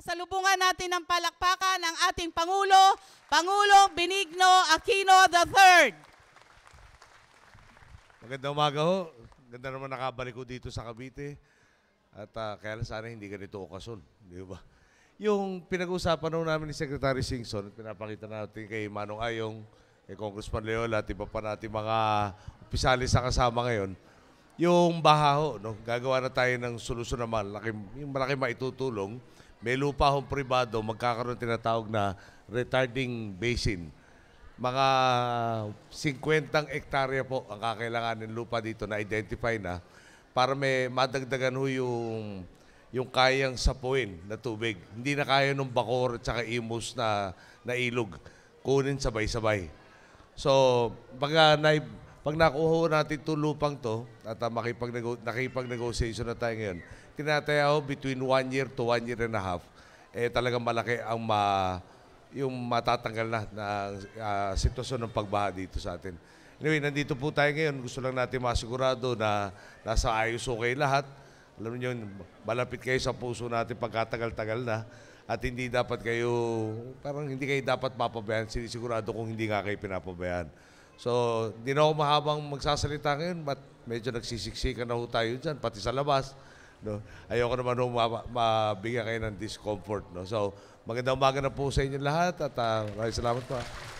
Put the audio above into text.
Kasalubungan natin ng palakpakan ang ating Pangulo, Pangulong Benigno Aquino III. Magandang umaga ho. Ganda naman nakabalik ko dito sa Cavite. At uh, kaya lang sana hindi ganito okasyon. Di ba? Yung pinag-uusapan nung namin ni Secretary Singson, pinapakita natin kay Manong Ayong, kay Congressman Leola, at iba pa natin mga opisalis sa kasama ngayon, yung baha ho, no? gagawa na tayo ng solusyon na malaki, yung malaki maitutulong may lupa hong pribado, magkakaroon tinatawag na retarding basin. Mga 50 ektarya po ang kakailangan ng lupa dito na identify na para may madagdagan ho yung yung kayang sapuin na tubig. Hindi na kaya nung bakor at saka imus na, na ilog. Kunin sabay-sabay. So, baga na pag nakuha natin itong lupang to, at uh, ah, makipag-negotiation na tayo ngayon, tinataya ho between one year to one year and a half, eh talagang malaki ang ma, yung matatanggal na, na uh, sitwasyon ng pagbaha dito sa atin. Anyway, nandito po tayo ngayon. Gusto lang natin masigurado na nasa ayos okay lahat. Alam niyo, malapit kayo sa puso natin pagkatagal-tagal na at hindi dapat kayo, parang hindi kayo dapat mapabayaan. Sinisigurado kung hindi nga kayo pinapabayaan. So, di na ako mahabang magsasalita ngayon, but medyo nagsisiksikan na ho tayo dyan, pati sa labas. No? Ayoko naman ho mabigyan kayo ng discomfort. No? So, magandang umaga na po sa inyo lahat at uh, maraming salamat po. Ah.